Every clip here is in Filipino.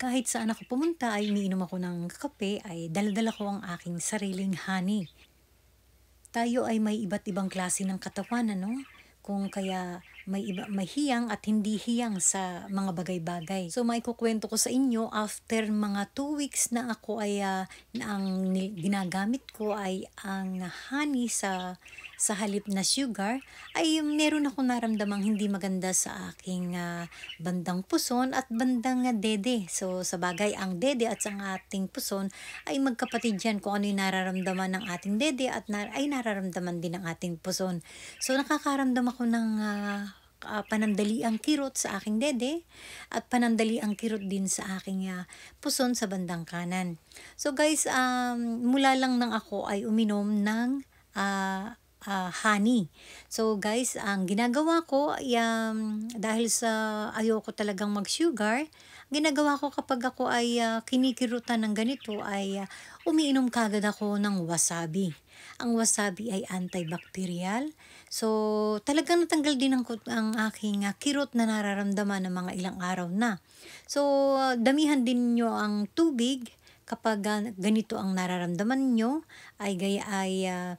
kahit saan ako pumunta ay iniinom ako ng kape ay daldala ko ang aking sariling honey. Tayo ay may iba't ibang klase ng katawan, ano? Kung kaya may iba mahiyang at hindi hiyang sa mga bagay-bagay. So may kukwento ko sa inyo after mga 2 weeks na ako ay uh, na ang ginagamit ko ay ang honey sa sa halip na sugar, ay meron ako naramdamang hindi maganda sa aking uh, bandang puson at bandang uh, dede. So sa bagay, ang dede at sa ating puson ay magkapatid diyan kung ano yung nararamdaman ng ating dede at nar ay nararamdaman din ng ating puson. So nakakaramdam ako ng uh, ah, uh, panandali ang kirot sa aking dede at panandali ang kirot din sa aking uh, puson sa bandang kanan. So guys, um, mula lang nang ako ay uminom ng uh, uh, honey. So guys, ang ginagawa ko ay um, dahil sa ayoko talagang mag-sugar, ginagawa ko kapag ako ay uh, kinikirutan ng ganito ay uh, umiinom kagad ako ng wasabi. Ang wasabi ay antibacterial. So talagang natanggal din ang, ang aking uh, kirot na nararamdaman ng mga ilang araw na. So uh, damihan din nyo ang tubig kapag uh, ganito ang nararamdaman nyo ay gaya ay uh,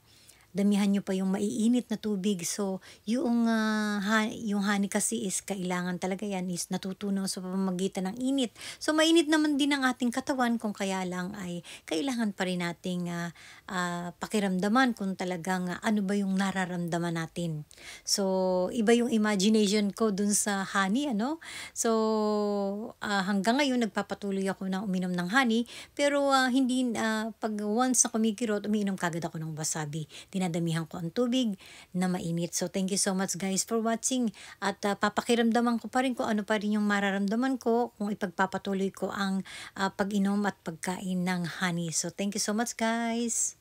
damihan nyo pa yung maiinit na tubig. So, yung, uh, ah, honey, yung honey kasi is kailangan talaga yan is natutunaw sa pamamagitan ng init. So, mainit naman din ang ating katawan kung kaya lang ay kailangan pa rin nating uh, uh, pakiramdaman kung talagang uh, ano ba yung nararamdaman natin. So, iba yung imagination ko dun sa honey, ano? So, uh, hanggang ngayon nagpapatuloy ako na uminom ng honey, pero uh, hindi uh, pag once na kumikirot, umiinom kagad ako ng wasabi. Din dinadamihan ko ang tubig na mainit. So, thank you so much guys for watching. At uh, papakiramdaman ko pa rin kung ano pa rin yung mararamdaman ko kung ipagpapatuloy ko ang uh, pag-inom at pagkain ng honey. So, thank you so much guys.